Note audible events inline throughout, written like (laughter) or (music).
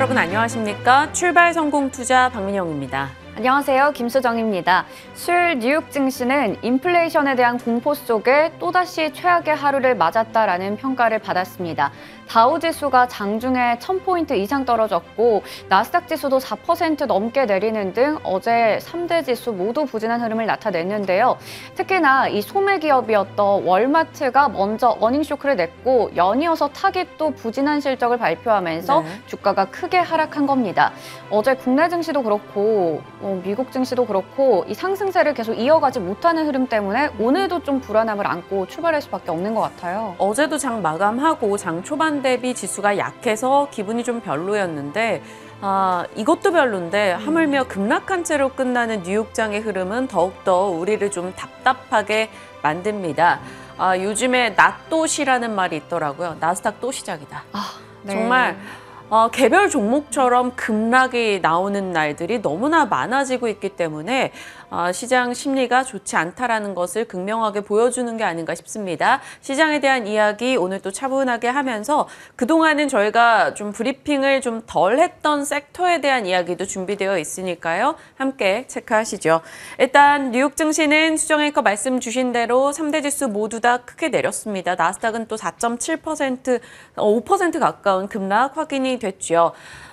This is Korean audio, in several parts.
여러분 안녕하십니까? 출발 성공 투자 박민영입니다. 안녕하세요. 김수정입니다. 수요일 뉴욕 증시는 인플레이션에 대한 공포 속에 또다시 최악의 하루를 맞았다라는 평가를 받았습니다. 다우지수가 장중에 1000포인트 이상 떨어졌고 나스닥 지수도 4% 넘게 내리는 등 어제 3대 지수 모두 부진한 흐름을 나타냈는데요. 특히나 이 소매 기업이었던 월마트가 먼저 어닝쇼크를 냈고 연이어서 타깃도 부진한 실적을 발표하면서 네. 주가가 크게 하락한 겁니다. 어제 국내 증시도 그렇고 어, 미국 증시도 그렇고 이 상승세를 계속 이어가지 못하는 흐름 때문에 오늘도 좀 불안함을 안고 출발할 수밖에 없는 것 같아요. 어제도 장 마감하고 장 초반 대비 지수가 약해서 기분이 좀 별로였는데 아, 이것도 별론데 하물며 급락한 채로 끝나는 뉴욕장의 흐름은 더욱더 우리를 좀 답답하게 만듭니다. 아, 요즘에 낫도시라는 말이 있더라고요. 나스닥 또 시작이다. 아, 네. 정말 어, 개별 종목처럼 급락이 나오는 날들이 너무나 많아지고 있기 때문에 어, 시장 심리가 좋지 않다라는 것을 극명하게 보여주는 게 아닌가 싶습니다. 시장에 대한 이야기 오늘 또 차분하게 하면서 그동안은 저희가 좀 브리핑을 좀 덜 했던 섹터에 대한 이야기도 준비되어 있으니까요. 함께 체크하시죠. 일단 뉴욕 증시는 수정 앵커 말씀 주신 대로 3대 지수 모두 다 크게 내렸습니다. 나스닥은 또 4.7% 5% 어, 가까운 급락 확인이 됐죠.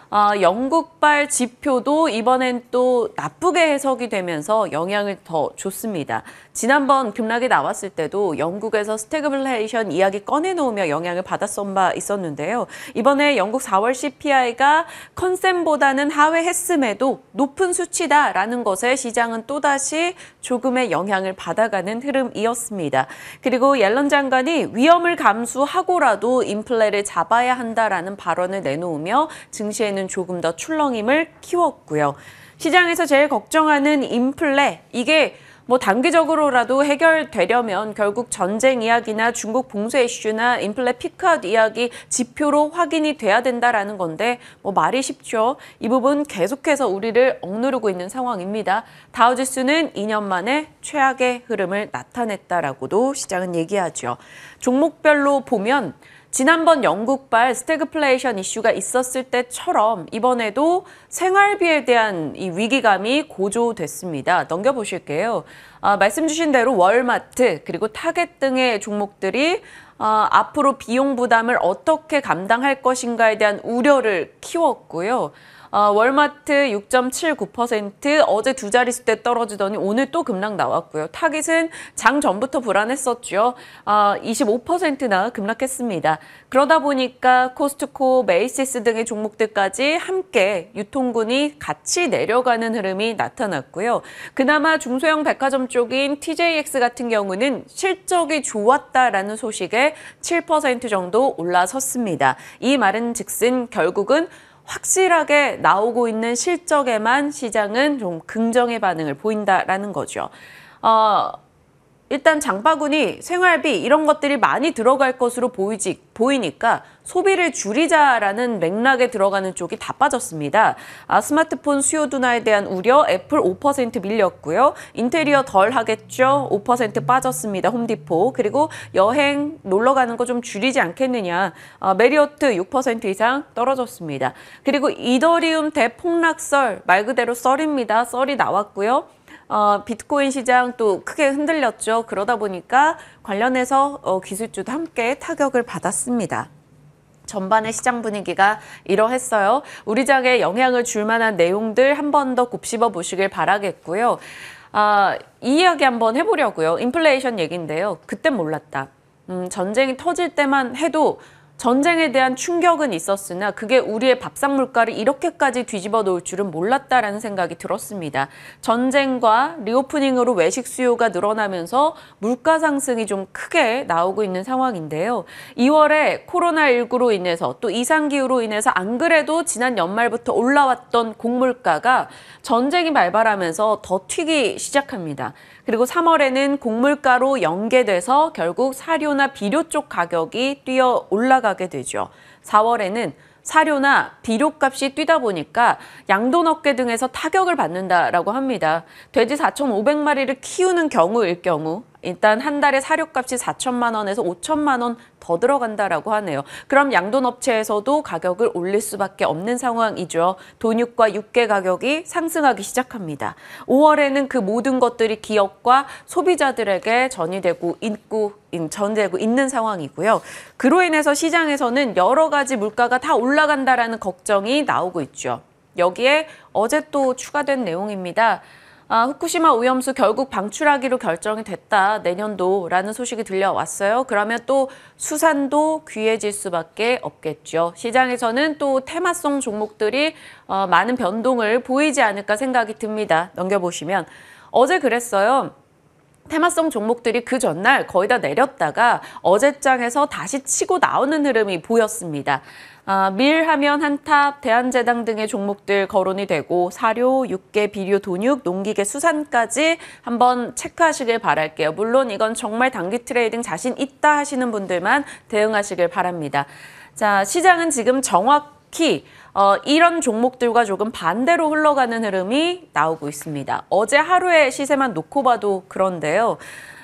어, 영국발 지표도 이번엔 또 나쁘게 해석이 되면서 영향을 더 줬습니다. 지난번 급락이 나왔을 때도 영국에서 스태그블레이션 이야기 꺼내놓으며 영향을 받았던 바 있었는데요. 이번에 영국 4월 CPI가 컨셉보다는 하회했음에도 높은 수치다라는 것에 시장은 또다시 조금의 영향을 받아가는 흐름이었습니다. 그리고 옐런 장관이 위험을 감수하고라도 인플레를 잡아야 한다라는 발언을 내놓으며 증시에는 경우에는 조금 더 출렁임을 키웠고요. 시장에서 제일 걱정하는 인플레 이게 뭐 단기적으로라도 해결되려면 결국 전쟁 이야기나 중국 봉쇄 이슈나 인플레 피크아웃 이야기 지표로 확인이 돼야 된다라는 건데 뭐 말이 쉽죠. 이 부분 계속해서 우리를 억누르고 있는 상황입니다. 다우지수는 2년 만에 최악의 흐름을 나타냈다라고도 시장은 얘기하죠. 종목별로 보면 지난번 영국발 스태그플레이션 이슈가 있었을 때처럼 이번에도 생활비에 대한 이 위기감이 고조됐습니다. 넘겨보실게요. 아, 말씀 주신 대로 월마트 그리고 타겟 등의 종목들이 아, 앞으로 비용 부담을 어떻게 감당할 것인가에 대한 우려를 키웠고요. 어, 월마트 6.79% 어제 두자릿수때 떨어지더니 오늘 또 급락 나왔고요. 타깃은 장 전부터 불안했었죠. 어, 25%나 급락했습니다. 그러다 보니까 코스트코, 메이시스 등의 종목들까지 함께 유통군이 같이 내려가는 흐름이 나타났고요. 그나마 중소형 백화점 쪽인 TJX 같은 경우는 실적이 좋았다라는 소식에 7% 정도 올라섰습니다. 이 말은 즉슨 결국은 확실하게 나오고 있는 실적에만 시장은 좀 긍정의 반응을 보인다라는 거죠. 어, 일단 장바구니, 생활비 이런 것들이 많이 들어갈 것으로 보이지, 보이니까 소비를 줄이자라는 맥락에 들어가는 쪽이 다 빠졌습니다. 아, 스마트폰 수요 둔화에 대한 우려 애플 5% 밀렸고요. 인테리어 덜 하겠죠. 5% 빠졌습니다. 홈디포. 그리고 여행 놀러 가는 거 좀 줄이지 않겠느냐. 아, 메리어트 6% 이상 떨어졌습니다. 그리고 이더리움 대폭락설 말 그대로 썰입니다. 썰이 나왔고요. 어, 비트코인 시장 또 크게 흔들렸죠. 그러다 보니까 관련해서 어, 기술주도 함께 타격을 받았습니다. 전반의 시장 분위기가 이러했어요. 우리 장에 영향을 줄 만한 내용들 한 번 더 곱씹어 보시길 바라겠고요. 아, 이 이야기 한번 해보려고요. 인플레이션 얘기인데요. 그땐 몰랐다. 음, 전쟁이 터질 때만 해도 전쟁에 대한 충격은 있었으나 그게 우리의 밥상 물가를 이렇게까지 뒤집어 놓을 줄은 몰랐다라는 생각이 들었습니다. 전쟁과 리오프닝으로 외식 수요가 늘어나면서 물가 상승이 좀 크게 나오고 있는 상황인데요. 2월에 코로나19로 인해서 또 이상기후로 인해서 안 그래도 지난 연말부터 올라왔던 곡물가가 전쟁이 발발하면서 더 튀기 시작합니다. 그리고 3월에는 곡물가로 연계돼서 결국 사료나 비료 쪽 가격이 뛰어 올라가게 되죠. 4월에는 사료나 비료값이 뛰다 보니까 양돈업계 등에서 타격을 받는다라고 합니다. 돼지 4,500마리를 키우는 경우일 경우 일단 한 달에 사료값이 4천만 원에서 5천만 원 더 들어간다라고 하네요. 그럼 양돈업체에서도 가격을 올릴 수밖에 없는 상황이죠. 돈육과 육개 가격이 상승하기 시작합니다. 5월에는 그 모든 것들이 기업과 소비자들에게 전이되고 있고 전되고 있는 상황이고요. 그로 인해서 시장에서는 여러 가지 물가가 다 올라간다라는 걱정이 나오고 있죠. 여기에 어제 또 추가된 내용입니다. 아, 후쿠시마 오염수 결국 방출하기로 결정이 됐다. 내년도라는 소식이 들려왔어요. 그러면 또 수산도 귀해질 수밖에 없겠죠. 시장에서는 또 테마성 종목들이 어, 많은 변동을 보이지 않을까 생각이 듭니다. 넘겨보시면 어제 그랬어요. 테마성 종목들이 그 전날 거의 다 내렸다가 어제장에서 다시 치고 나오는 흐름이 보였습니다. 아, 밀하면 한탑, 대한제당 등의 종목들 거론이 되고 사료, 육계, 비료, 돈육, 농기계, 수산까지 한번 체크하시길 바랄게요. 물론 이건 정말 단기 트레이딩 자신 있다 하시는 분들만 대응하시길 바랍니다. 자, 시장은 지금 정확 특히 어, 이런 종목들과 조금 반대로 흘러가는 흐름이 나오고 있습니다. 어제 하루의 시세만 놓고 봐도 그런데요.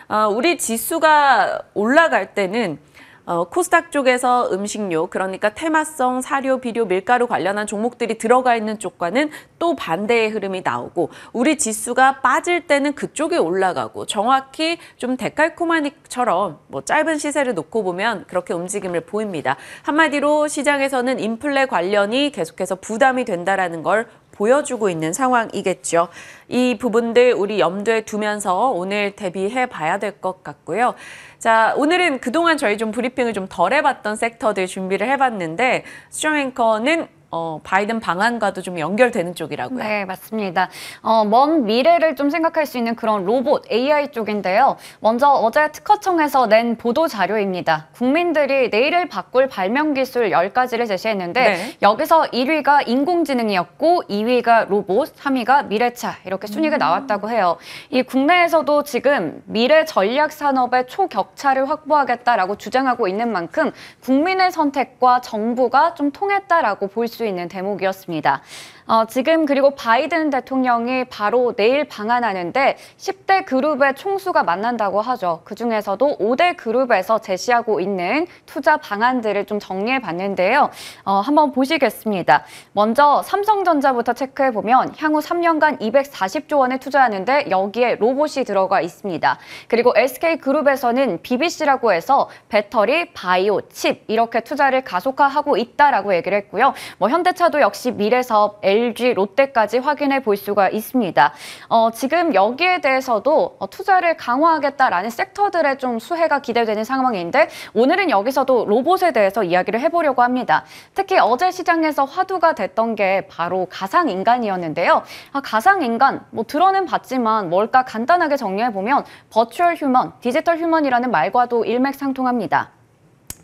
어, 우리 지수가 올라갈 때는 어, 코스닥 쪽에서 음식료 그러니까 테마성 사료 비료 밀가루 관련한 종목들이 들어가 있는 쪽과는 또 반대의 흐름이 나오고 우리 지수가 빠질 때는 그쪽에 올라가고 정확히 좀 데칼코마닉처럼 뭐 짧은 시세를 놓고 보면 그렇게 움직임을 보입니다. 한마디로 시장에서는 인플레 관련이 계속해서 부담이 된다라는 걸 보여주고 있는 상황이겠죠. 이 부분들 우리 염두에 두면서 오늘 대비해 봐야 될 것 같고요. 자, 오늘은 그동안 저희 좀 브리핑을 좀 덜 해봤던 섹터들 준비를 해봤는데 수정 앵커는 어, 바이든 방안과도 좀 연결되는 쪽이라고요. 네, 맞습니다. 어, 먼 미래를 좀 생각할 수 있는 그런 로봇 AI 쪽인데요. 먼저 어제 특허청에서 낸 보도 자료입니다. 국민들이 내일을 바꿀 발명 기술 10가지를 제시했는데 네. 여기서 1위가 인공지능이었고 2위가 로봇, 3위가 미래차 이렇게 순위가 음. 나왔다고 해요. 이 국내에서도 지금 미래 전략 산업의 초격차를 확보하겠다라고 주장하고 있는 만큼 국민의 선택과 정부가 좀 통했다라고 볼수 수 있는 대목이었습니다. 어, 지금 그리고 바이든 대통령이 바로 내일 방한하는데 10대 그룹의 총수가 만난다고 하죠. 그중에서도 5대 그룹에서 제시하고 있는 투자 방안들을 좀 정리해 봤는데요. 어, 한번 보시겠습니다. 먼저 삼성전자부터 체크해 보면 향후 3년간 240조 원을 투자하는데 여기에 로봇이 들어가 있습니다. 그리고 SK그룹에서는 BBC라고 해서 배터리, 바이오, 칩 이렇게 투자를 가속화하고 있다라고 얘기를 했고요. 뭐 현대차도 역시 미래사업 LG, 롯데까지 확인해 볼 수가 있습니다. 어, 지금 여기에 대해서도 어, 투자를 강화하겠다라는 섹터들의 좀 수혜가 기대되는 상황인데 오늘은 여기서도 로봇에 대해서 이야기를 해보려고 합니다. 특히 어제 시장에서 화두가 됐던 게 바로 가상인간이었는데요. 아, 가상인간, 뭐 들어는 봤지만 뭘까 간단하게 정리해보면 버추얼 휴먼, 디지털 휴먼이라는 말과도 일맥상통합니다.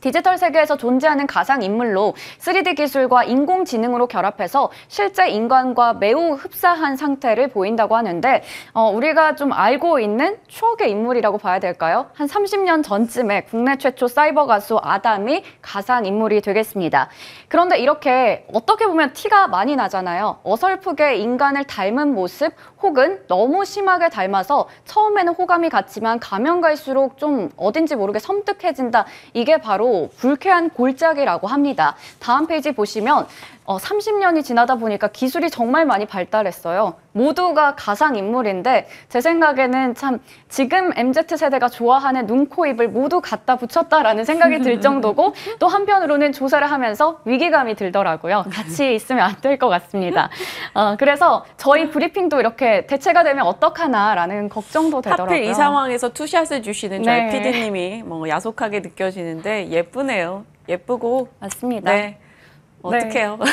디지털 세계에서 존재하는 가상 인물로 3D 기술과 인공지능으로 결합해서 실제 인간과 매우 흡사한 상태를 보인다고 하는데 어, 우리가 좀 알고 있는 추억의 인물이라고 봐야 될까요? 한 30년 전쯤에 국내 최초 사이버 가수 아담이 가상 인물이 되겠습니다. 그런데 이렇게 어떻게 보면 티가 많이 나잖아요. 어설프게 인간을 닮은 모습 혹은 너무 심하게 닮아서 처음에는 호감이 갔지만 가면 갈수록 좀 어딘지 모르게 섬뜩해진다. 이게 바로 불쾌한 골짜기라고 합니다. 다음 페이지 보시면 30년이 어, 지나다 보니까 기술이 정말 많이 발달했어요. 모두가 가상 인물인데 제 생각에는 참 지금 MZ 세대가 좋아하는 눈, 코, 입을 모두 갖다 붙였다라는 생각이 들 (laughs) 정도고 또 한편으로는 조사를 하면서 위기감이 들더라고요. 같이 있으면 안 될 것 같습니다. 어, 그래서 저희 브리핑도 이렇게 대체가 되면 어떡하나라는 걱정도 되더라고요. 하필 이 상황에서 투샷을 주시는 저희 네. PD님이 뭐 야속하게 느껴지는데 예쁘네요. 예쁘고 맞습니다. 네. 네. 어떡해요. 네.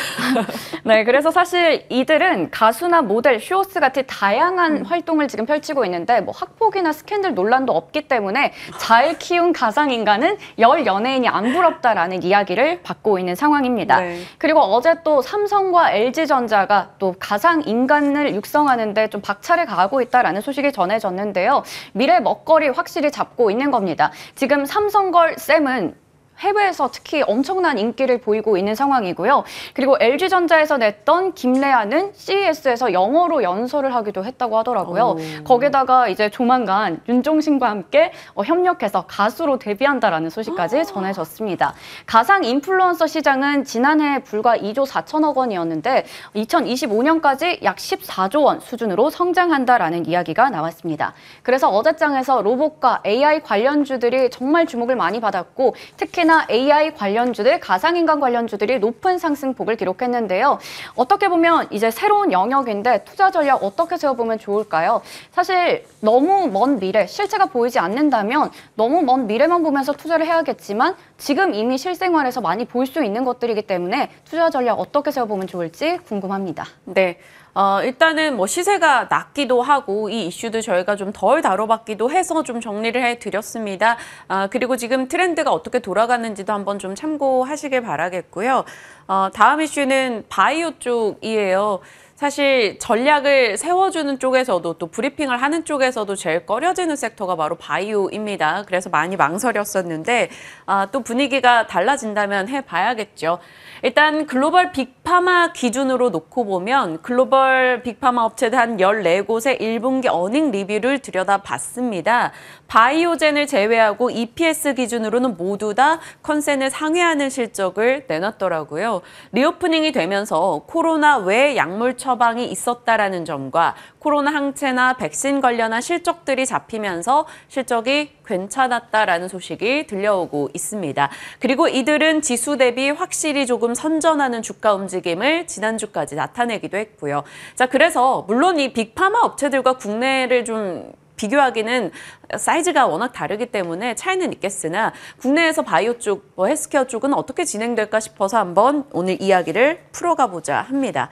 (laughs) 네, 그래서 사실 이들은 가수나 모델, 쇼호스 같은 다양한 음. 활동을 지금 펼치고 있는데 뭐 학폭이나 스캔들 논란도 없기 때문에 잘 키운 가상인간은 열 연예인이 안 부럽다라는 이야기를 받고 있는 상황입니다. 네. 그리고 어제 또 삼성과 LG전자가 또 가상인간을 육성하는데 좀 박차를 가하고 있다라는 소식이 전해졌는데요. 미래 먹거리 확실히 잡고 있는 겁니다. 지금 삼성걸 쌤은 해외에서 특히 엄청난 인기를 보이고 있는 상황이고요. 그리고 LG전자에서 냈던 김래아는 CES에서 영어로 연설을 하기도 했다고 하더라고요. 오. 거기다가 이제 조만간 윤종신과 함께 어, 협력해서 가수로 데뷔한다라는 소식까지 오. 아. 전해졌습니다. 가상 인플루언서 시장은 지난해 불과 2조 4천억 원이었는데 2025년까지 약 14조 원 수준으로 성장한다라는 이야기가 나왔습니다. 그래서 어제장에서 로봇과 AI 관련주들이 정말 주목을 많이 받았고 특히 IT나 AI 관련주들, 가상인간 관련주들이 높은 상승폭을 기록했는데요. 어떻게 보면 이제 새로운 영역인데 투자 전략 어떻게 세워보면 좋을까요? 사실 너무 먼 미래, 실체가 보이지 않는다면 너무 먼 미래만 보면서 투자를 해야겠지만 지금 이미 실생활에서 많이 볼 수 있는 것들이기 때문에 투자 전략 어떻게 세워보면 좋을지 궁금합니다. 네. 어, 일단은 뭐 시세가 낮기도 하고 이 이슈도 저희가 좀 덜 다뤄봤기도 해서 좀 정리를 해드렸습니다. 아, 그리고 지금 트렌드가 어떻게 돌아가는지도 한번 좀 참고하시길 바라겠고요. 어, 다음 이슈는 바이오 쪽이에요. 사실 전략을 세워주는 쪽에서도 또 브리핑을 하는 쪽에서도 제일 꺼려지는 섹터가 바로 바이오입니다. 그래서 많이 망설였었는데 아, 또 분위기가 달라진다면 해봐야겠죠. 일단 글로벌 빅파마 기준으로 놓고 보면 글로벌 빅파마 업체들 한 14곳의 1분기 어닝 리뷰를 들여다봤습니다. 바이오젠을 제외하고 EPS 기준으로는 모두 다 컨센을 상회하는 실적을 내놨더라고요. 리오프닝이 되면서 코로나 외 약물 처 처방이 있었다라는 점과 코로나 항체나 백신 관련한 실적들이 잡히면서 실적이 괜찮았다라는 소식이 들려오고 있습니다. 그리고 이들은 지수 대비 확실히 조금 선전하는 주가 움직임을 지난주까지 나타내기도 했고요. 자, 그래서 물론 이 빅파마 업체들과 국내를 좀 비교하기는 사이즈가 워낙 다르기 때문에 차이는 있겠으나 국내에서 바이오 쪽, 뭐 헬스케어 쪽은 어떻게 진행될까 싶어서 한번 오늘 이야기를 풀어가 보자 합니다.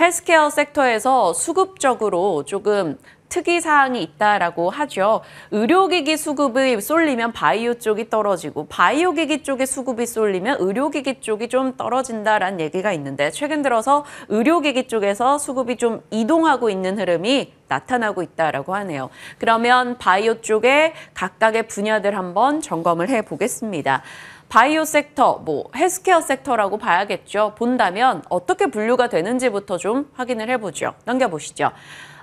헬스케어 섹터에서 수급적으로 조금 특이 사항이 있다라고 하죠. 의료기기 수급이 쏠리면 바이오 쪽이 떨어지고 바이오기기 쪽의 수급이 쏠리면 의료기기 쪽이 좀 떨어진다라는 얘기가 있는데 최근 들어서 의료기기 쪽에서 수급이 좀 이동하고 있는 흐름이 나타나고 있다라고 하네요. 그러면 바이오 쪽에 각각의 분야들 한번 점검을 해 보겠습니다. 바이오 섹터, 뭐 헬스케어 섹터라고 봐야겠죠. 본다면 어떻게 분류가 되는지부터 좀 확인을 해보죠. 넘겨보시죠.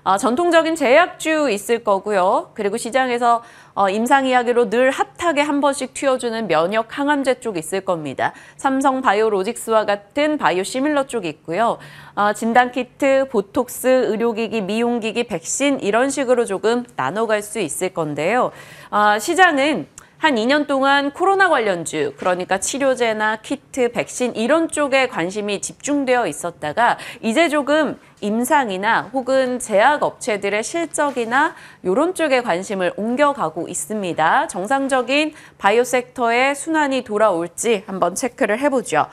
어, 전통적인 제약주 있을 거고요. 그리고 시장에서 어, 임상 이야기로 늘 핫하게 한 번씩 튀어주는 면역 항암제 쪽 있을 겁니다. 삼성 바이오로직스와 같은 바이오 시밀러 쪽이 있고요. 어, 진단 키트, 보톡스, 의료기기, 미용기기, 백신 이런 식으로 조금 나눠갈 수 있을 건데요. 아, 시장은 한 2년 동안 코로나 관련주, 그러니까 치료제나 키트, 백신 이런 쪽에 관심이 집중되어 있었다가 이제 조금 임상이나 혹은 제약 업체들의 실적이나 이런 쪽에 관심을 옮겨가고 있습니다. 정상적인 바이오 섹터의 순환이 돌아올지 한번 체크를 해보죠.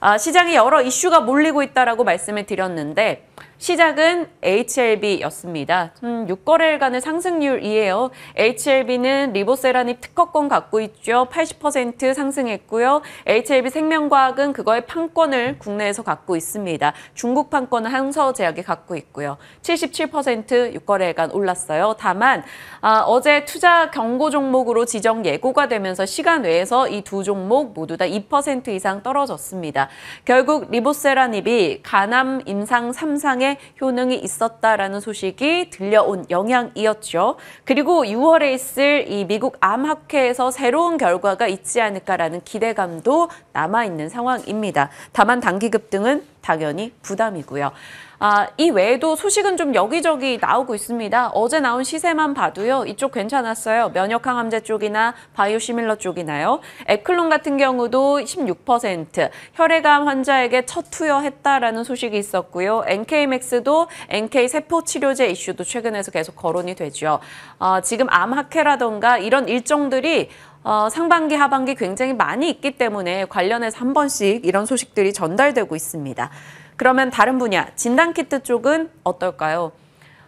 아, 시장에 여러 이슈가 몰리고 있다라고 말씀을 드렸는데 시작은 HLB였습니다. 음, 6거래일간의 상승률이에요. HLB는 리보세라닙 특허권 갖고 있죠. 80% 상승했고요. HLB 생명과학은 그거의 판권을 국내에서 갖고 있습니다. 중국 판권은 한서제약이 갖고 있고요. 77% 6거래일간 올랐어요. 다만 아, 어제 투자 경고 종목으로 지정 예고가 되면서 시간 외에서 이 두 종목 모두 다 2% 이상 떨어졌습니다. 결국 리보세라닙이 간암 임상 3상 향상 효능이 있었다라는 소식이 들려온 영향이었죠. 그리고 6월에 있을 이 미국 암학회에서 새로운 결과가 있지 않을까라는 기대감도 남아있는 상황입니다. 다만 단기 급등은 당연히 부담이고요. 아, 이 외에도 소식은 좀 여기저기 나오고 있습니다. 어제 나온 시세만 봐도요. 이쪽 괜찮았어요. 면역 항암제 쪽이나 바이오시밀러 쪽이나요. 에클론 같은 경우도 16%, 혈액암 환자에게 첫 투여했다라는 소식이 있었고요. NK맥스도 NK 세포 치료제 이슈도 최근에서 계속 거론이 되죠. 아, 지금 암 학회라던가 이런 일정들이 어, 상반기, 하반기 굉장히 많이 있기 때문에 관련해서 한 번씩 이런 소식들이 전달되고 있습니다. 그러면 다른 분야, 진단키트 쪽은 어떨까요?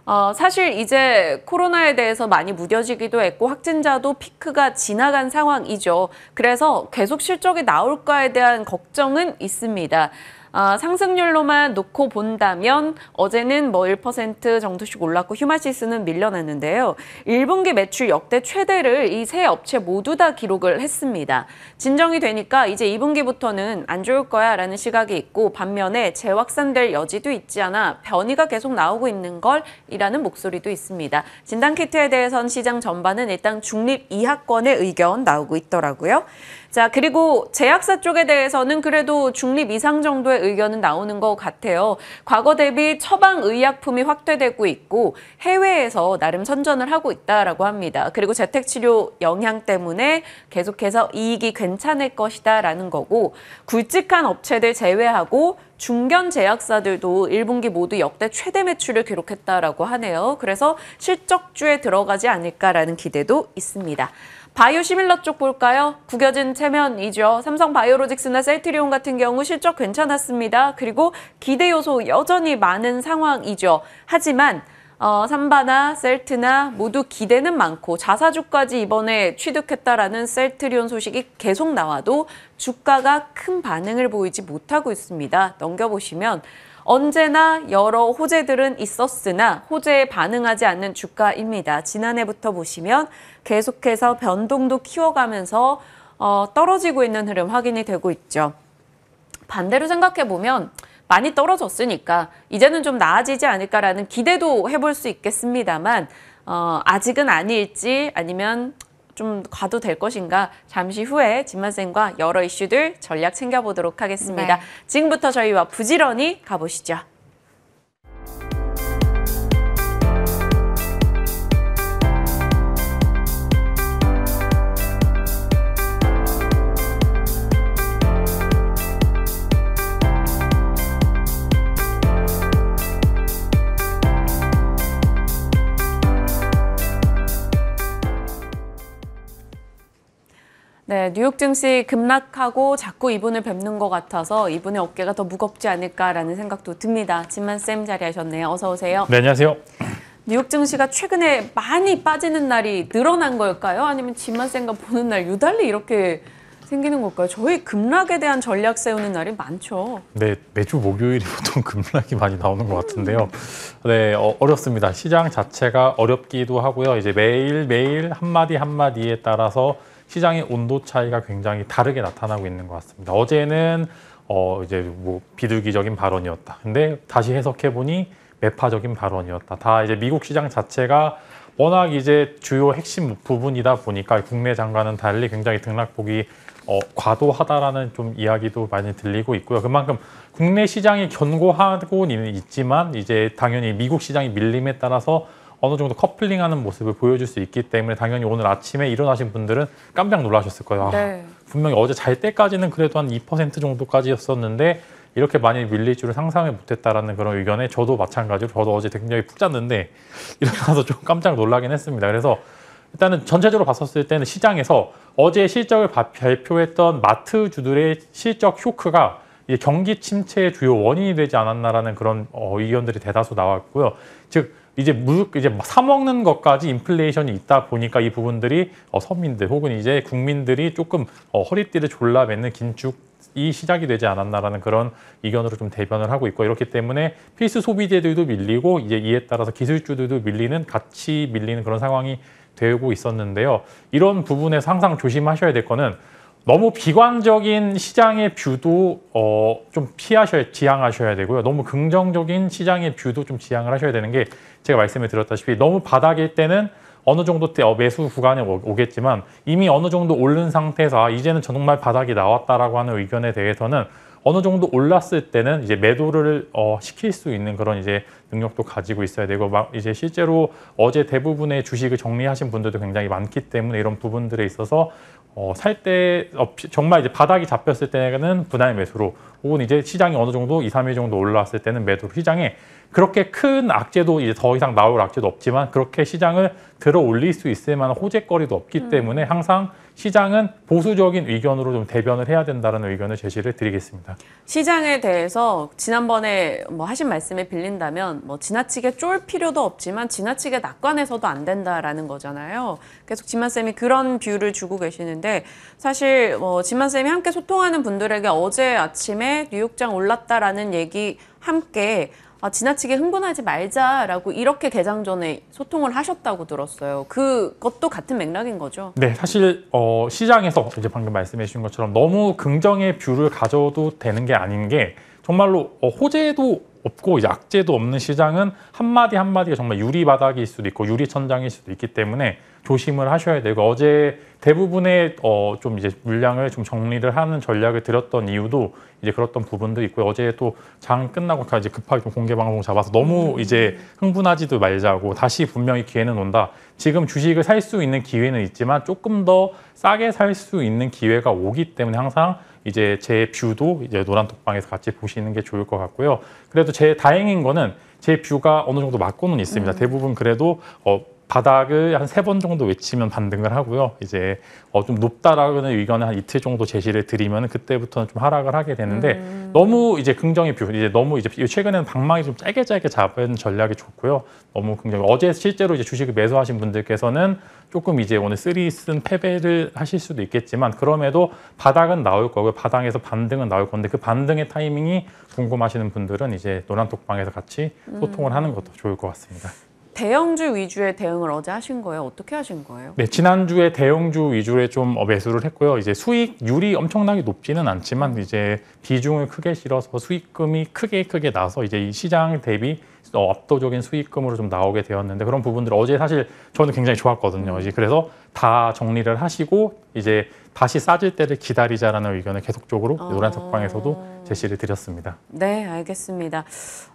어, 사실 이제 코로나에 대해서 많이 무뎌지기도 했고 확진자도 피크가 지나간 상황이죠. 그래서 계속 실적이 나올까에 대한 걱정은 있습니다. 아, 상승률로만 놓고 본다면 어제는 뭐 1% 정도씩 올랐고 휴마시스는 밀려났는데요. 1분기 매출 역대 최대를 이 세 업체 모두 다 기록을 했습니다. 진정이 되니까 이제 2분기부터는 안 좋을 거야 라는 시각이 있고 반면에 재확산될 여지도 있지 않아 변이가 계속 나오고 있는 걸 이라는 목소리도 있습니다. 진단키트에 대해선 시장 전반은 일단 중립 이하권의 의견 나오고 있더라고요. 자, 그리고 제약사 쪽에 대해서는 그래도 중립 이상 정도의 의견은 나오는 것 같아요. 과거 대비 처방 의약품이 확대되고 있고 해외에서 나름 선전을 하고 있다라고 합니다. 그리고 재택치료 영향 때문에 계속해서 이익이 괜찮을 것이다라는 거고 굵직한 업체들 제외하고 중견 제약사들도 1분기 모두 역대 최대 매출을 기록했다라고 하네요. 그래서 실적주에 들어가지 않을까라는 기대도 있습니다. 바이오시밀러 쪽 볼까요? 구겨진 체면이죠. 삼성 바이오로직스나 셀트리온 같은 경우 실적 괜찮았습니다. 그리고 기대 요소 여전히 많은 상황이죠. 하지만 어, 삼바나 셀트나 모두 기대는 많고 자사주까지 이번에 취득했다라는 셀트리온 소식이 계속 나와도 주가가 큰 반응을 보이지 못하고 있습니다. 넘겨보시면 언제나 여러 호재들은 있었으나 호재에 반응하지 않는 주가입니다. 지난해부터 보시면 계속해서 변동도 키워가면서 어, 떨어지고 있는 흐름 확인이 되고 있죠. 반대로 생각해보면 많이 떨어졌으니까 이제는 좀 나아지지 않을까라는 기대도 해볼 수 있겠습니다만 어, 아직은 아닐지 아니면 좀 가도 될 것인가 잠시 후에 진만생과 여러 이슈들 전략 챙겨보도록 하겠습니다. 네. 지금부터 저희와 부지런히 가보시죠. 네, 뉴욕 증시 급락하고 자꾸 이분을 뵙는 것 같아서 이분의 어깨가 더 무겁지 않을까라는 생각도 듭니다. 진만 쌤 자리하셨네요. 어서 오세요. 네, 안녕하세요. 뉴욕 증시가 최근에 많이 빠지는 날이 늘어난 걸까요? 아니면 진만 쌤과 보는 날 유달리 이렇게 생기는 걸까요? 저희 급락에 대한 전략 세우는 날이 많죠. 네, 매주 목요일이 보통 (laughs) 급락이 많이 나오는 것 같은데요. 네, 어, 렵습니다 시장 자체가 어렵기도 하고요. 이제 매일매일 한마디 한마디에 따라서 시장의 온도 차이가 굉장히 다르게 나타나고 있는 것 같습니다. 어제는 어 이제 뭐 비둘기적인 발언이었다. 근데 다시 해석해 보니 매파적인 발언이었다. 다 이제 미국 시장 자체가 워낙 이제 주요 핵심 부분이다 보니까 국내 장관은 달리 굉장히 등락폭이 어, 과도하다라는 좀 이야기도 많이 들리고 있고요. 그만큼 국내 시장이 견고하고는 있지만 이제 당연히 미국 시장이 밀림에 따라서 어느 정도 커플링하는 모습을 보여줄 수 있기 때문에 당연히 오늘 아침에 일어나신 분들은 깜짝 놀라셨을 거예요. 아, 네. 아, 분명히 어제 잘 때까지는 그래도 한 2% 정도까지였었는데 이렇게 많이 밀릴 줄을 상상을 못했다라는 그런 의견에 저도 마찬가지로 저도 어제 굉장히 푹 잤는데 이렇게 (laughs) 나서좀 깜짝 놀라긴 했습니다. 그래서 일단은 전체적으로 봤었을 때는 시장에서 어제 실적을 발표했던 마트주들의 실적 쇼크가 경기 침체의 주요 원인이 되지 않았나라는 그런 어, 의견들이 대다수 나왔고요. 즉 이제 물 이제 사 먹는 것까지 인플레이션이 있다 보니까 이 부분들이 어, 서민들 혹은 이제 국민들이 조금 어, 허리띠를 졸라매는 긴축이 시작이 되지 않았나라는 그런 의견으로 좀 대변을 하고 있고 이렇기 때문에 필수 소비재들도 밀리고 이제 이에 따라서 기술주들도 밀리는 같이 밀리는 그런 상황이 되고 있었는데요. 이런 부분에서 항상 조심하셔야 될 거는 너무 비관적인 시장의 뷰도 어, 좀 피하셔야, 지향하셔야 되고요. 너무 긍정적인 시장의 뷰도 좀 지향을 하셔야 되는 게 제가 말씀을 드렸다시피 너무 바닥일 때는 어느 정도 때 어, 매수 구간에 오겠지만 이미 어느 정도 오른 상태에서 아, 이제는 정말 바닥이 나왔다라고 하는 의견에 대해서는 어느 정도 올랐을 때는 이제 매도를 어, 시킬 수 있는 그런 이제 능력도 가지고 있어야 되고 막 이제 실제로 어제 대부분의 주식을 정리하신 분들도 굉장히 많기 때문에 이런 부분들에 있어서 어, 살때 정말 이제 바닥이 잡혔을 때는 분할 매수로 혹은 이제 시장이 어느 정도 2, 3일 정도 올라왔을 때는 매도로 시장에 그렇게 큰 악재도 이제 더 이상 나올 악재도 없지만 그렇게 시장을 들어 올릴 수 있을 만한 호재거리도 없기 음. 때문에 항상 시장은 보수적인 의견으로 좀 대변을 해야 된다는 의견을 제시를 드리겠습니다. 시장에 대해서 지난번에 뭐 하신 말씀에 빌린다면 뭐 지나치게 쫄 필요도 없지만 지나치게 낙관해서도 안 된다라는 거잖아요. 계속 지만 쌤이 그런 뷰를 주고 계시는데 사실 뭐 지만 쌤이 함께 소통하는 분들에게 어제 아침에 뉴욕장 올랐다라는 얘기 함께 아, 지나치게 흥분하지 말자라고 이렇게 개장 전에 소통을 하셨다고 들었어요. 그것도 같은 맥락인 거죠. 네, 사실 어, 시장에서 이제 방금 말씀해 주신 것처럼 너무 긍정의 뷰를 가져도 되는 게 아닌 게 정말로 어, 호재도 없고 약재도 없는 시장은 한마디 한마디가 정말 유리 바닥일 수도 있고 유리 천장일 수도 있기 때문에 조심을 하셔야 되고 어제 대부분의 어, 좀 이제 물량을 좀 정리를 하는 전략을 드렸던 이유도 이제 그렇던 부분도 있고 어제 또 장 끝나고 이제 급하게 좀 공개 방송 잡아서 너무 음. 이제 흥분하지도 말자고 다시 분명히 기회는 온다. 지금 주식을 살 수 있는 기회는 있지만 조금 더 싸게 살 수 있는 기회가 오기 때문에 항상 이제 제 뷰도 이제 노란 독방에서 같이 보시는 게 좋을 것 같고요. 그래도 제 다행인 거는 제 뷰가 어느 정도 맞고는 있습니다. 음. 대부분 그래도 어, 바닥을 한 세 번 정도 외치면 반등을 하고요. 이제 어, 좀 높다라는 의견을 한 이틀 정도 제시를 드리면 그때부터는 좀 하락을 하게 되는데 음. 너무 이제 긍정의 뷰, 이제 너무 이제 최근에는 방망이 좀 짧게 짧게 잡은 전략이 좋고요. 너무 긍정. 어제 실제로 이제 주식을 매수하신 분들께서는 조금 이제 오늘 쓰리쓴 패배를 하실 수도 있겠지만 그럼에도 바닥은 나올 거고요. 바닥에서 반등은 나올 건데 그 반등의 타이밍이 궁금하시는 분들은 이제 노란독방에서 같이 소통을 음. 하는 것도 좋을 것 같습니다. 대형주 위주의 대응을 어제 하신 거예요? 어떻게 하신 거예요? 네, 지난주에 대형주 위주에 좀 매수를 했고요. 이제 수익률이 엄청나게 높지는 않지만 이제 비중을 크게 실어서 수익금이 크게 크게 나서 이제 시장 대비 어, 압도적인 수익금으로 좀 나오게 되었는데 그런 부분들 어제 사실 저는 굉장히 좋았거든요. 음. 이제 그래서 다 정리를 하시고 이제 다시 싸질 때를 기다리자라는 의견을 계속적으로 아. 노란 석방에서도 제시를 드렸습니다. 네, 알겠습니다.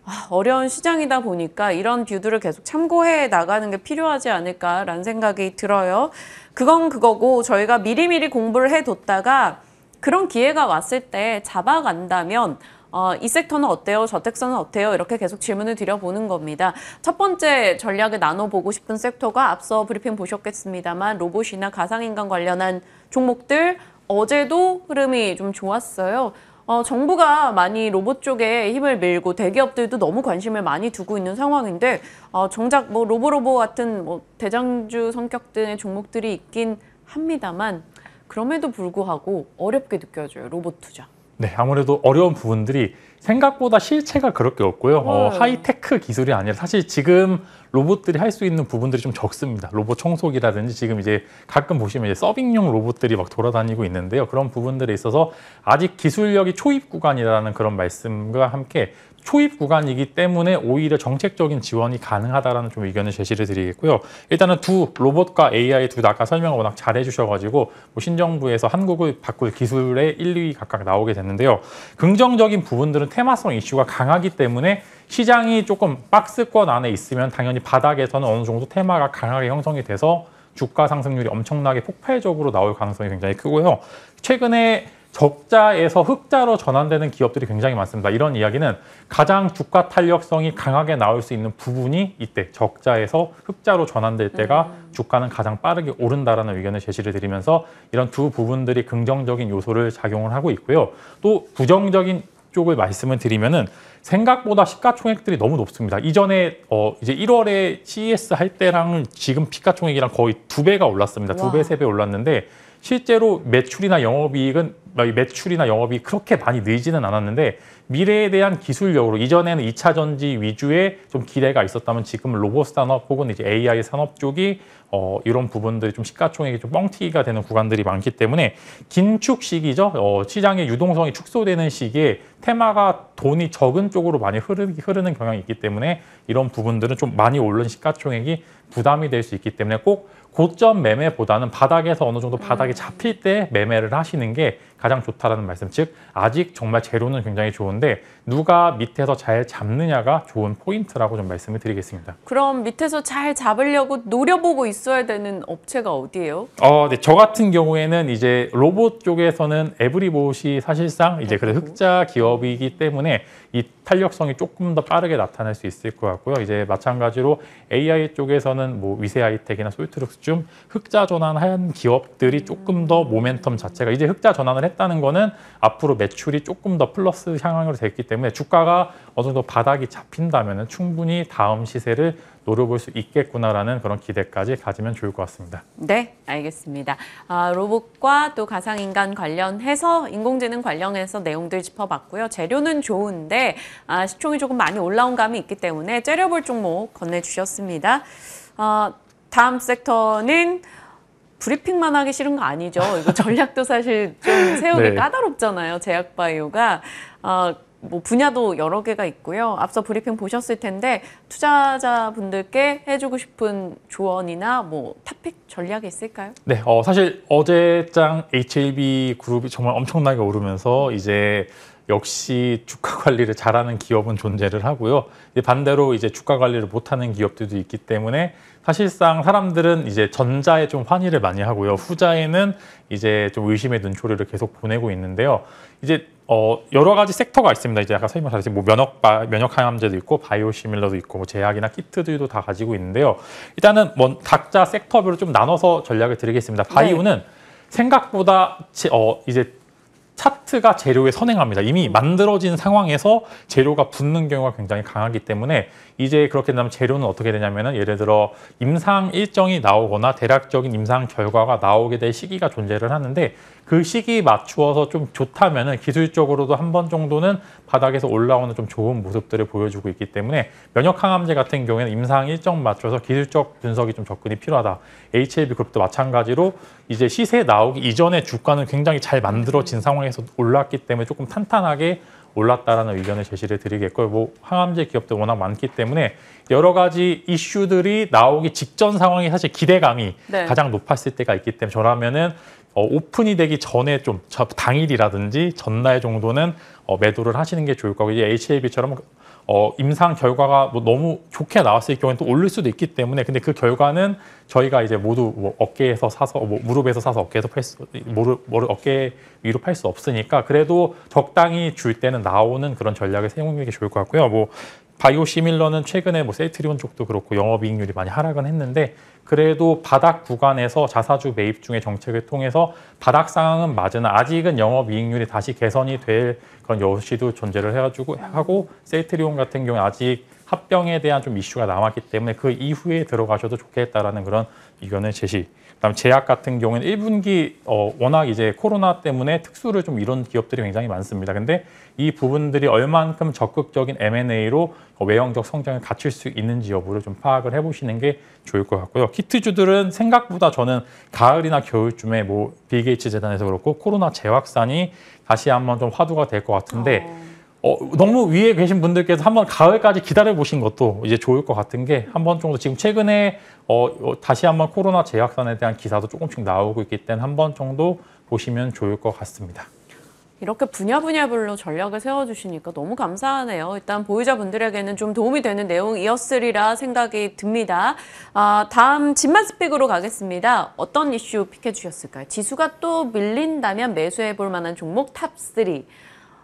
아, 어려운 시장이다 보니까 이런 뷰들을 계속 참고해 나가는 게 필요하지 않을까라는 생각이 들어요. 그건 그거고 저희가 미리미리 공부를 해뒀다가 그런 기회가 왔을 때 잡아간다면 어, 이 섹터는 어때요? 저택선은 어때요? 이렇게 계속 질문을 드려보는 겁니다. 첫 번째 전략을 나눠보고 싶은 섹터가 앞서 브리핑 보셨겠습니다만 로봇이나 가상인간 관련한 종목들 어제도 흐름이 좀 좋았어요. 어, 정부가 많이 로봇 쪽에 힘을 밀고 대기업들도 너무 관심을 많이 두고 있는 상황인데 어, 정작 뭐 로보로보 같은 뭐 대장주 성격 등의 종목들이 있긴 합니다만 그럼에도 불구하고 어렵게 느껴져요 로봇 투자. 네, 아무래도 어려운 부분들이 생각보다 실체가 그렇게 없고요. 어, 음. 하이테크 기술이 아니라 사실 지금 로봇들이 할 수 있는 부분들이 좀 적습니다. 로봇 청소기라든지 지금 이제 가끔 보시면 이제 서빙용 로봇들이 막 돌아다니고 있는데요. 그런 부분들에 있어서 아직 기술력이 초입 구간이라는 그런 말씀과 함께 초입 구간이기 때문에 오히려 정책적인 지원이 가능하다라는 좀 의견을 제시를 드리겠고요. 일단은 두 로봇과 AI 둘다 아까 설명을 워낙 잘 해주셔가지고 뭐 신정부에서 한국을 바꿀 기술의 1, 2위 각각 나오게 됐는데요. 긍정적인 부분들은 테마성 이슈가 강하기 때문에 시장이 조금 박스권 안에 있으면 당연히 바닥에서는 어느 정도 테마가 강하게 형성이 돼서 주가 상승률이 엄청나게 폭발적으로 나올 가능성이 굉장히 크고요. 최근에 적자에서 흑자로 전환되는 기업들이 굉장히 많습니다. 이런 이야기는 가장 주가 탄력성이 강하게 나올 수 있는 부분이 이때 적자에서 흑자로 전환될 때가 음. 주가는 가장 빠르게 오른다라는 의견을 제시를 드리면서 이런 두 부분들이 긍정적인 요소를 작용을 하고 있고요. 또 부정적인 쪽을 말씀을 드리면은 생각보다 시가총액들이 너무 높습니다. 이전에 어 이제 1월에 CES 할 때랑 지금 피가총액이랑 거의 두 배가 올랐습니다. 두 배, 세 배 올랐는데 실제로 매출이나 영업이익은 매출이나 영업이 그렇게 많이 늘지는 않았는데 미래에 대한 기술력으로 이전에는 2차 전지 위주의 좀 기대가 있었다면 지금 로봇 산업 혹은 이제 AI 산업 쪽이 어, 이런 부분들이 좀 시가총액이 좀 뻥튀기가 되는 구간들이 많기 때문에 긴축 시기죠. 어, 시장의 유동성이 축소되는 시기에 테마가 돈이 적은 쪽으로 많이 흐르, 흐르는 경향이 있기 때문에 이런 부분들은 좀 많이 오른 시가총액이 부담이 될 수 있기 때문에 꼭 고점 매매보다는 바닥에서 어느 정도 바닥이 음. 잡힐 때 매매를 하시는 게 가장 좋다라는 말씀. 즉 아직 정말 재료는 굉장히 좋은데 건데 누가 밑에서 잘 잡느냐가 좋은 포인트라고 좀 말씀을 드리겠습니다. 그럼 밑에서 잘 잡으려고 노려보고 있어야 되는 업체가 어디예요? 어, 네. 저 같은 경우에는 이제 로봇 쪽에서는 에브리봇이 사실상 이제 네. 그래 흑자 기업이기 때문에 이 탄력성이 조금 더 빠르게 나타날 수 있을 것 같고요. 이제 마찬가지로 AI 쪽에서는 뭐 위세 아이텍이나 솔트룩스쯤 흑자 전환한 기업들이 조금 더 모멘텀 자체가 이제 흑자 전환을 했다는 거는 앞으로 매출이 조금 더 플러스 향향으로 됐기 때문에 주가가 어느 정도 바닥이 잡힌다면 충분히 다음 시세를 노려볼 수 있겠구나라는 그런 기대까지 가지면 좋을 것 같습니다. 네, 알겠습니다. 아, 로봇과 또 가상인간 관련해서 인공지능 관련해서 내용들 짚어봤고요. 재료는 좋은데 아, 시총이 조금 많이 올라온 감이 있기 때문에 째려볼 종목 건네주셨습니다. 아, 다음 섹터는 브리핑만 하기 싫은 거 아니죠? 이거 전략도 사실 좀 (laughs) 세우기 네. 까다롭잖아요. 제약바이오가. 어, 뭐 분야도 여러 개가 있고요. 앞서 브리핑 보셨을 텐데 투자자분들께 해주고 싶은 조언이나 뭐 탑픽 전략이 있을까요? 네, 어, 사실 어제장 HLB 그룹이 정말 엄청나게 오르면서 이제 역시 주가 관리를 잘하는 기업은 존재를 하고요. 반대로 이제 주가 관리를 못하는 기업들도 있기 때문에 사실상 사람들은 이제 전자에 좀환의를 많이 하고요. 후자에는 이제 좀 의심의 눈초리를 계속 보내고 있는데요. 이제 어, 여러 가지 섹터가 있습니다. 이제 아까 설명하셨듯뭐 면역 바, 면역 항암제도 있고 바이오시밀러도 있고 뭐 제약이나 키트들도 다 가지고 있는데요. 일단은 뭐 각자 섹터별로 좀 나눠서 전략을 드리겠습니다. 네. 바이오는 네. 생각보다 어, 이제 차트가 재료에 선행합니다. 이미 만들어진 상황에서 재료가 붙는 경우가 굉장히 강하기 때문에 이제 그렇게 되면 재료는 어떻게 되냐면은 예를 들어 임상 일정이 나오거나 대략적인 임상 결과가 나오게 될 시기가 존재를 하는데 그 시기 맞추어서 좀 좋다면은 기술적으로도 한 번 정도는 바닥에서 올라오는 좀 좋은 모습들을 보여주고 있기 때문에 면역 항암제 같은 경우에는 임상 일정 맞춰서 기술적 분석이 좀 접근이 필요하다. HLB 그룹도 마찬가지로 이제 시세 나오기 이전에 주가는 굉장히 잘 만들어진 상황에서 올랐기 때문에 조금 탄탄하게 올랐다라는 의견을 제시를 드리겠고요. 뭐 항암제 기업도 워낙 많기 때문에 여러 가지 이슈들이 나오기 직전 상황이 사실 기대감이 네. 가장 높았을 때가 있기 때문에 저라면은 어, 오픈이 되기 전에 좀 당일이라든지 전날 정도는 어, 매도를 하시는 게 좋을 거고 이제 HAB처럼 어, 임상 결과가 뭐 너무 좋게 나왔을 경우에또 올릴 수도 있기 때문에 근데 그 결과는 저희가 이제 모두 뭐 어깨에서 사서 뭐 무릎에서 사서 어깨에서 팔 수, 무릎, 무릎 어깨 위로 팔 수 없으니까 그래도 적당히 줄 때는 나오는 그런 전략을 사용하는 게 좋을 것 같고요. 뭐 바이오 시밀러는 최근에 뭐 세트리온 쪽도 그렇고 영업이익률이 많이 하락은 했는데 그래도 바닥 구간에서 자사주 매입 중에 정책을 통해서 바닥 상황은 맞으나 아직은 영업이익률이 다시 개선이 될 그런 여시도 존재를 해가지고 하고 세이트리온 같은 경우는 아직 합병에 대한 좀 이슈가 남았기 때문에 그 이후에 들어가셔도 좋겠다라는 그런 의견을 제시. 그다음 제약 같은 경우는 1분기 어, 워낙 이제 코로나 때문에 특수를 좀 이런 기업들이 굉장히 많습니다. 근데 이 부분들이 얼만큼 적극적인 M&A로 외형적 성장을 갖출 수 있는지 여부를 좀 파악을 해보시는 게 좋을 것 같고요. 키트주들은 생각보다 저는 가을이나 겨울쯤에 뭐 빌게이츠 재단에서 그렇고 코로나 재확산이 다시 한번 좀 화두가 될 것 같은데 어. 어, 너무 위에 계신 분들께서 한번 가을까지 기다려 보신 것도 이제 좋을 것 같은 게 한 번 정도 지금 최근에 어, 어, 다시 한번 코로나 재확산에 대한 기사도 조금씩 나오고 있기 때문에 한 번 정도 보시면 좋을 것 같습니다. 이렇게 분야 분야별로 전략을 세워주시니까 너무 감사하네요. 일단 보유자분들에게는 좀 도움이 되는 내용이었으리라 생각이 듭니다. 아, 다음 집만 스픽으로 가겠습니다. 어떤 이슈 픽해 주셨을까요? 지수가 또 밀린다면 매수해 볼 만한 종목 탑3.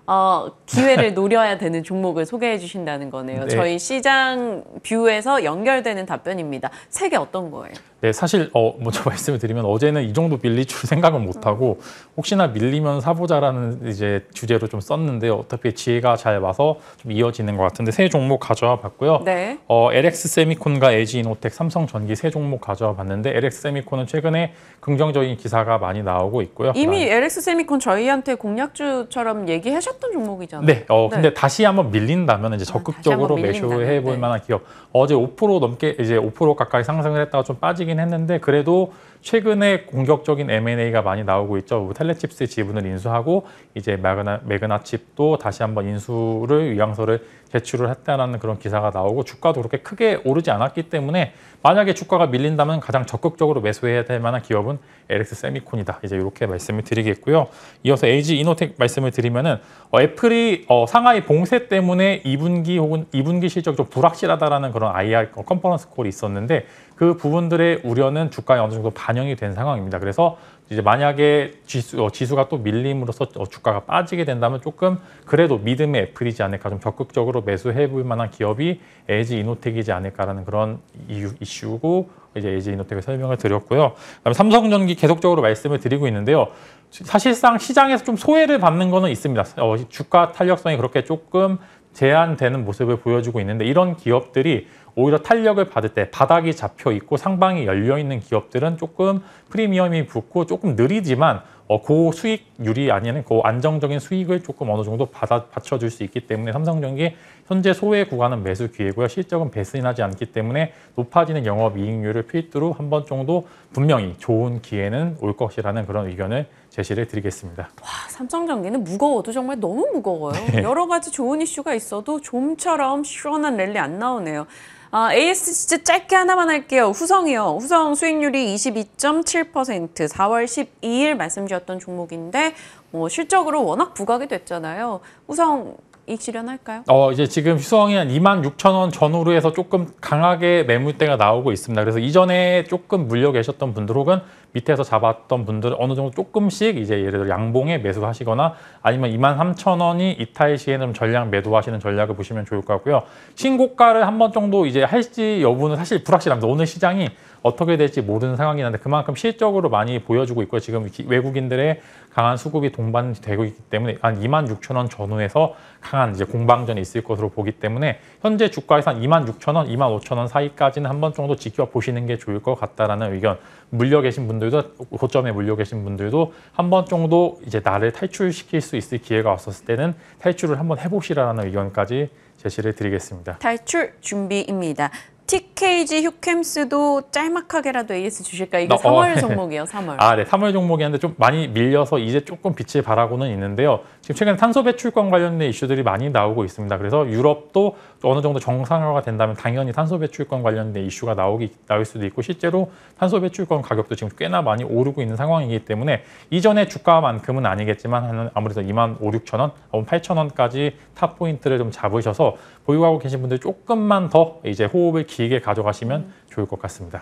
어, 기회를 (laughs) 노려야 되는 종목을 소개해 주신다는 거네요. 네. 저희 시장 뷰에서 연결되는 답변입니다. 세개 어떤 거예요? 네, 사실 어, 먼저 뭐 (laughs) 말씀을 드리면 어제는 이 정도 밀리줄생각은 (laughs) 못하고 혹시나 밀리면 사보자라는 이제 주제로 좀 썼는데 어차피 지혜가 잘 와서 좀 이어지는 것 같은데 세 종목 가져와 봤고요. 네. 어, LX 세미콘과 LG 이노텍, 삼성전기 세 종목 가져와 봤는데 LX 세미콘은 최근에 긍정적인 기사가 많이 나오고 있고요. 이미 그다음 LX 세미콘 저희한테 공략주처럼 얘기하셨던 종목이잖아요. 네. 어, 네. 근데 다시 한번 밀린다면 이제 아, 적극적으로 아, 매수해 볼 만한 기업. 어제 5% 넘게 이제 5% 가까이 상승을 했다가 좀 빠지긴 했는데 그래도 최근에 공격적인 M&A가 많이 나오고 있죠. 뭐 텔레칩스 지분을 인수하고 이제 매그나, 매그나칩도 다시 한번 인수를 의향서를 제출을 했다는 그런 기사가 나오고 주가도 그렇게 크게 오르지 않았기 때문에 만약에 주가가 밀린다면 가장 적극적으로 매수해야 될 만한 기업은 LX 세미콘이다. 이제 이렇게 말씀을 드리겠고요. 이어서 a g 이노텍 말씀을 드리면은 어, 애플이 어, 상하이 봉쇄 때문에 2분기 혹은 2분기 실적이 좀 불확실하다라는 그런 IR 어, 컨퍼런스 콜이 있었는데 그 부분들의 우려는 주가에 어느 정도 반영 반영이 된 상황입니다. 그래서 이제 만약에 지수, 어, 지수가 또 밀림으로써 어, 주가가 빠지게 된다면 조금 그래도 믿음의 애플이지 않을까 좀 적극적으로 매수해볼 만한 기업이 LG 이노텍이지 않을까라는 그런 이유, 이슈고 이제 LG 이노텍을 설명을 드렸고요. 그다음에 삼성전기 계속적으로 말씀을 드리고 있는데요. 사실상 시장에서 좀 소외를 받는 거는 있습니다. 어, 주가 탄력성이 그렇게 조금 제한되는 모습을 보여주고 있는데 이런 기업들이 오히려 탄력을 받을 때 바닥이 잡혀 있고 상방이 열려 있는 기업들은 조금 프리미엄이 붙고 조금 느리지만 어, 고 수익률이 아니면 고 안정적인 수익을 조금 어느 정도 받아 받쳐줄 수 있기 때문에 삼성전기 현재 소외 구간은 매수 기회고요. 실적은 배스인하지 않기 때문에 높아지는 영업이익률을 필두로 한 번 정도 분명히 좋은 기회는 올 것이라는 그런 의견을 제시를 드리겠습니다. 와, 삼성전기는 무거워도 정말 너무 무거워요. (laughs) 네. 여러 가지 좋은 이슈가 있어도 좀처럼 시원한 랠리 안 나오네요. 아, AS 진짜 짧게 하나만 할게요. 후성이요. 후성 수익률이 22.7%, 4월 12일 말씀 주셨던 종목인데 뭐 실적으로 워낙 부각이 됐잖아요. 후성 이익 실현할까요? 어 이제 지금 희성이한 2만 6천 원 전후로 해서 조금 강하게 매물대가 나오고 있습니다. 그래서 이전에 조금 물려 계셨던 분들 혹은 밑에서 잡았던 분들 어느 정도 조금씩 이제 예를 들어 양봉에 매수하시거나 아니면 2만 3천 원이 이탈 시에는 전량 매도하시는 전략을 보시면 좋을 것 같고요. 신고가를 한 번 정도 이제 할지 여부는 사실 불확실합니다. 오늘 시장이 어떻게 될지 모르는 상황이 한데 그만큼 실적으로 많이 보여주고 있고요. 지금 외국인들의 강한 수급이 동반되고 있기 때문에 한 2만 6천 원 전후에서 강한 이제 공방전이 있을 것으로 보기 때문에 현재 주가에서 한 2만 6천 원, 2만 5천 원 사이까지는 한 번 정도 지켜보시는 게 좋을 것 같다라는 의견. 물려 계신 분들도 고점에 물려 계신 분들도 한 번 정도 이제 나를 탈출시킬 수 있을 기회가 왔었을 때는 탈출을 한번 해보시라는 의견까지 제시를 드리겠습니다. 탈출 준비입니다. 틱 휴케이지 휴캠스도 짤막하게라도 AS 주실까? 이게 어, 3월 종목이요 3월. (laughs) 아, 네, 3월 종목이었는데 좀 많이 밀려서 이제 조금 빛을 바라고는 있는데요. 지금 최근에 탄소 배출권 관련된 이슈들이 많이 나오고 있습니다. 그래서 유럽도 어느 정도 정상화가 된다면 당연히 탄소 배출권 관련된 이슈가 나오기 나올 수도 있고 실제로 탄소 배출권 가격도 지금 꽤나 많이 오르고 있는 상황이기 때문에 이전의 주가만큼은 아니겠지만 아무래도 2만 5, 6천 원, 8천 원까지 탑 포인트를 좀 잡으셔서 보유하고 계신 분들 조금만 더 이제 호흡을 길게 가져가시면 좋을 것 같습니다.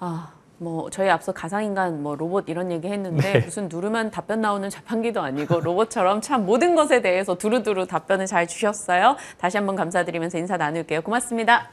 아, 뭐 저희 앞서 가상인간 뭐 로봇 이런 얘기 했는데 네. 무슨 누르면 답변 나오는 자판기도 아니고 로봇처럼 참 모든 것에 대해서 두루두루 답변을 잘 주셨어요. 다시 한번 감사드리면서 인사 나눌게요. 고맙습니다.